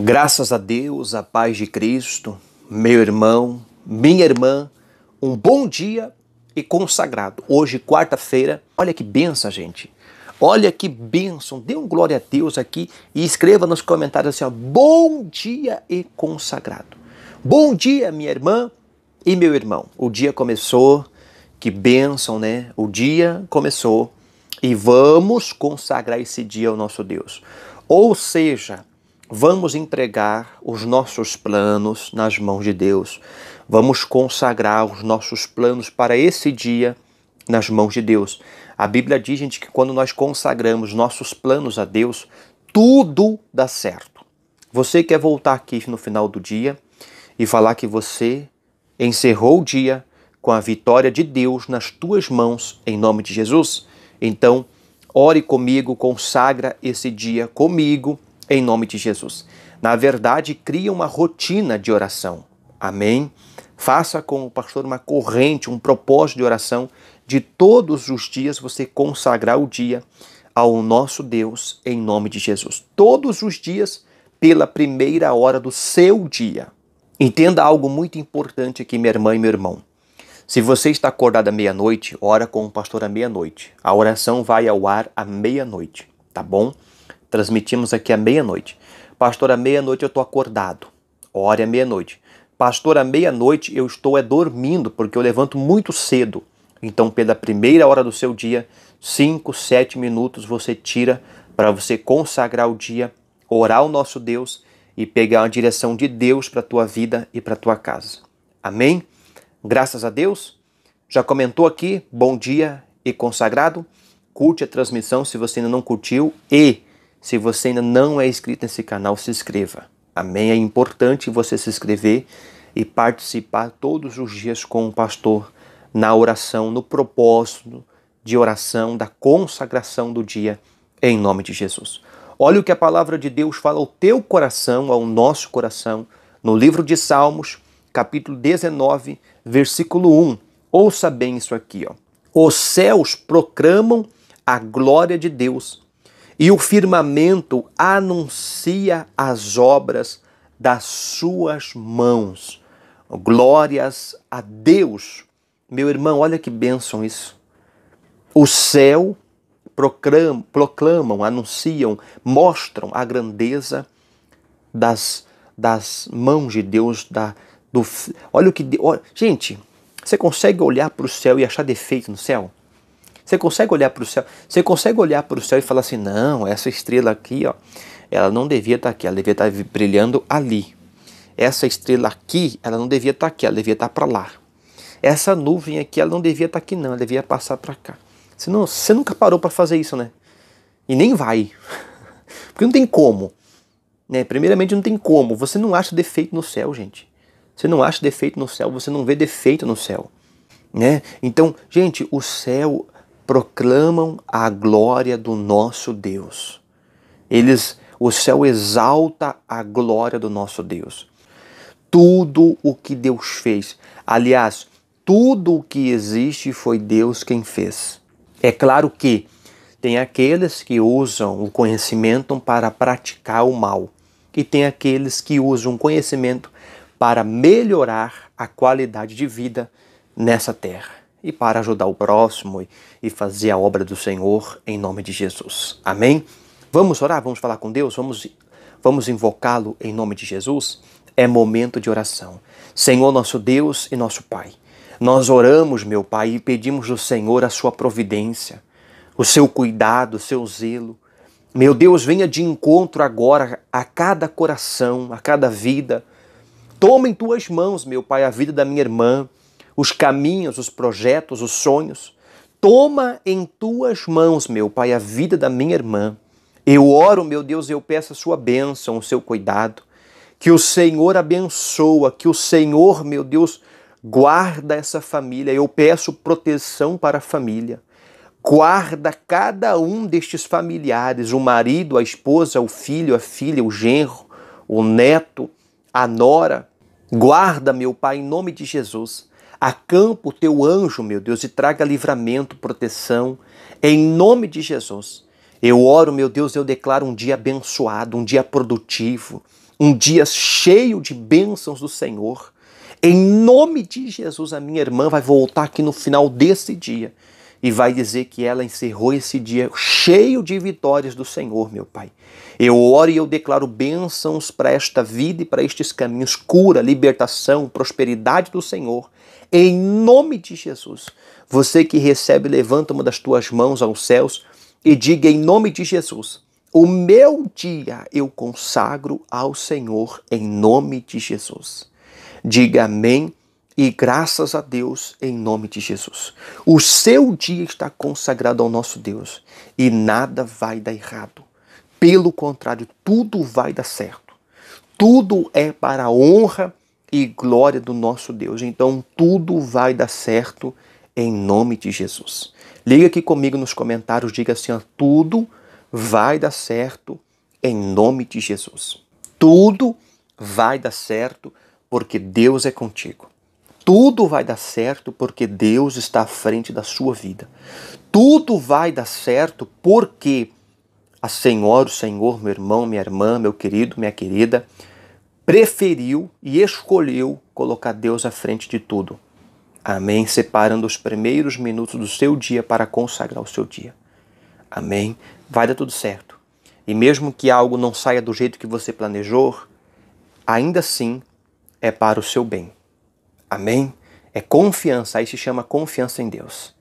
Graças a Deus, a paz de Cristo, meu irmão, minha irmã, um bom dia e consagrado. Hoje, quarta-feira, olha que benção, gente. Olha que bênção, dê um glória a Deus aqui e escreva nos comentários assim: ó, bom dia e consagrado. Bom dia, minha irmã e meu irmão. O dia começou, que bênção, né? O dia começou e vamos consagrar esse dia ao nosso Deus. Ou seja, Vamos entregar os nossos planos nas mãos de Deus. Vamos consagrar os nossos planos para esse dia nas mãos de Deus. A Bíblia diz, gente, que quando nós consagramos nossos planos a Deus, tudo dá certo. Você quer voltar aqui no final do dia e falar que você encerrou o dia com a vitória de Deus nas tuas mãos, em nome de Jesus? Então, ore comigo, consagra esse dia comigo em nome de Jesus. Na verdade, cria uma rotina de oração. Amém? Faça com o pastor uma corrente, um propósito de oração de todos os dias você consagrar o dia ao nosso Deus em nome de Jesus. Todos os dias, pela primeira hora do seu dia. Entenda algo muito importante aqui, minha irmã e meu irmão. Se você está acordado à meia-noite, ora com o pastor à meia-noite. A oração vai ao ar à meia-noite, tá bom? Transmitimos aqui à meia-noite. Pastor, à meia-noite eu estou acordado. Ore à meia-noite. Pastor, à meia-noite eu estou é dormindo, porque eu levanto muito cedo. Então, pela primeira hora do seu dia, 5, 7 minutos você tira para você consagrar o dia, orar o nosso Deus e pegar a direção de Deus para a tua vida e para a tua casa. Amém? Graças a Deus. Já comentou aqui, bom dia e consagrado. Curte a transmissão se você ainda não curtiu e se você ainda não é inscrito nesse canal, se inscreva. Amém? É importante você se inscrever e participar todos os dias com o pastor na oração, no propósito de oração, da consagração do dia, em nome de Jesus. Olha o que a palavra de Deus fala ao teu coração, ao nosso coração, no livro de Salmos, capítulo 19, versículo 1. Ouça bem isso aqui, ó. Os céus proclamam a glória de Deus e o firmamento anuncia as obras das suas mãos. Glórias a Deus. Meu irmão, olha que bênção isso. O céu proclamam, proclamam anunciam, mostram a grandeza das, das mãos de Deus. Da, do, olha o que. Olha, gente, você consegue olhar para o céu e achar defeito no céu? Você consegue olhar para o céu? Você consegue olhar para o céu e falar assim: não, essa estrela aqui, ó, ela não devia estar tá aqui, ela devia estar tá brilhando ali. Essa estrela aqui, ela não devia estar tá aqui, ela devia estar para lá. Essa nuvem aqui, ela não devia estar aqui, não, ela devia passar para cá. Você, não, você nunca parou para fazer isso, né? E nem vai. Porque não tem como. Né? Primeiramente, não tem como. Você não acha defeito no céu, gente. Você não acha defeito no céu, você não vê defeito no céu. Né? Então, gente, o céu, proclamam a glória do nosso Deus. Eles, o céu exalta a glória do nosso Deus. Tudo o que Deus fez, aliás, tudo o que existe foi Deus quem fez. É claro que tem aqueles que usam o conhecimento para praticar o mal, e tem aqueles que usam o conhecimento para melhorar a qualidade de vida nessa terra e para ajudar o próximo e fazer a obra do Senhor em nome de Jesus. Amém? Vamos orar, vamos falar com Deus, vamos, vamos invocá-lo em nome de Jesus? É momento de oração. Senhor, nosso Deus e nosso Pai, nós oramos, meu Pai, e pedimos ao Senhor a sua providência, o seu cuidado, o seu zelo. Meu Deus, venha de encontro agora a cada coração, a cada vida. Toma em tuas mãos, meu Pai, a vida da minha irmã, os caminhos, os projetos, os sonhos. Toma em tuas mãos, meu Pai, a vida da minha irmã. Eu oro, meu Deus, eu peço a sua bênção, o seu cuidado. Que o Senhor abençoa, que o Senhor, meu Deus, guarda essa família. Eu peço proteção para a família. Guarda cada um destes familiares, o marido, a esposa, o filho, a filha, o genro, o neto, a nora. Guarda, meu Pai, em nome de Jesus. Acampa o teu anjo, meu Deus, e traga livramento, proteção, em nome de Jesus. Eu oro, meu Deus, eu declaro um dia abençoado, um dia produtivo, um dia cheio de bênçãos do Senhor. Em nome de Jesus, a minha irmã vai voltar aqui no final desse dia e vai dizer que ela encerrou esse dia cheio de vitórias do Senhor, meu Pai. Eu oro e eu declaro bênçãos para esta vida e para estes caminhos, cura, libertação, prosperidade do Senhor. Em nome de Jesus, você que recebe, levanta uma das tuas mãos aos céus e diga em nome de Jesus: O meu dia eu consagro ao Senhor, em nome de Jesus. Diga amém e graças a Deus em nome de Jesus. O seu dia está consagrado ao nosso Deus e nada vai dar errado. Pelo contrário, tudo vai dar certo. Tudo é para a honra e glória do nosso Deus. Então, tudo vai dar certo em nome de Jesus. Liga aqui comigo nos comentários, diga assim: ó, tudo vai dar certo em nome de Jesus. Tudo vai dar certo porque Deus é contigo. Tudo vai dar certo porque Deus está à frente da sua vida. Tudo vai dar certo porque a Senhora, o Senhor, meu irmão, minha irmã, meu querido, minha querida, preferiu e escolheu colocar Deus à frente de tudo. Amém. Separando os primeiros minutos do seu dia para consagrar o seu dia. Amém. Vai dar tudo certo. E mesmo que algo não saia do jeito que você planejou, ainda assim é para o seu bem. Amém? É confiança, aí se chama confiança em Deus.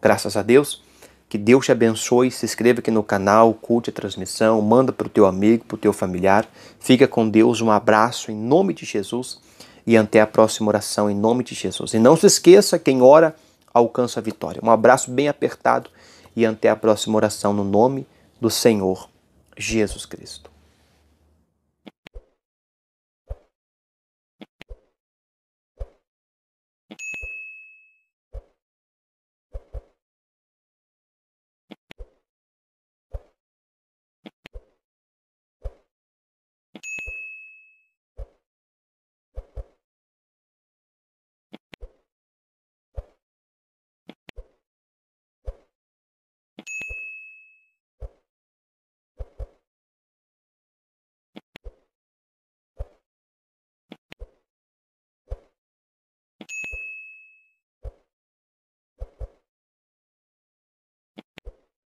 Graças a Deus. Que Deus te abençoe, se inscreva aqui no canal, curte a transmissão, manda para o teu amigo, para o teu familiar. Fica com Deus, um abraço em nome de Jesus e até a próxima oração em nome de Jesus. E não se esqueça, quem ora alcança a vitória. Um abraço bem apertado e até a próxima oração no nome do Senhor Jesus Cristo.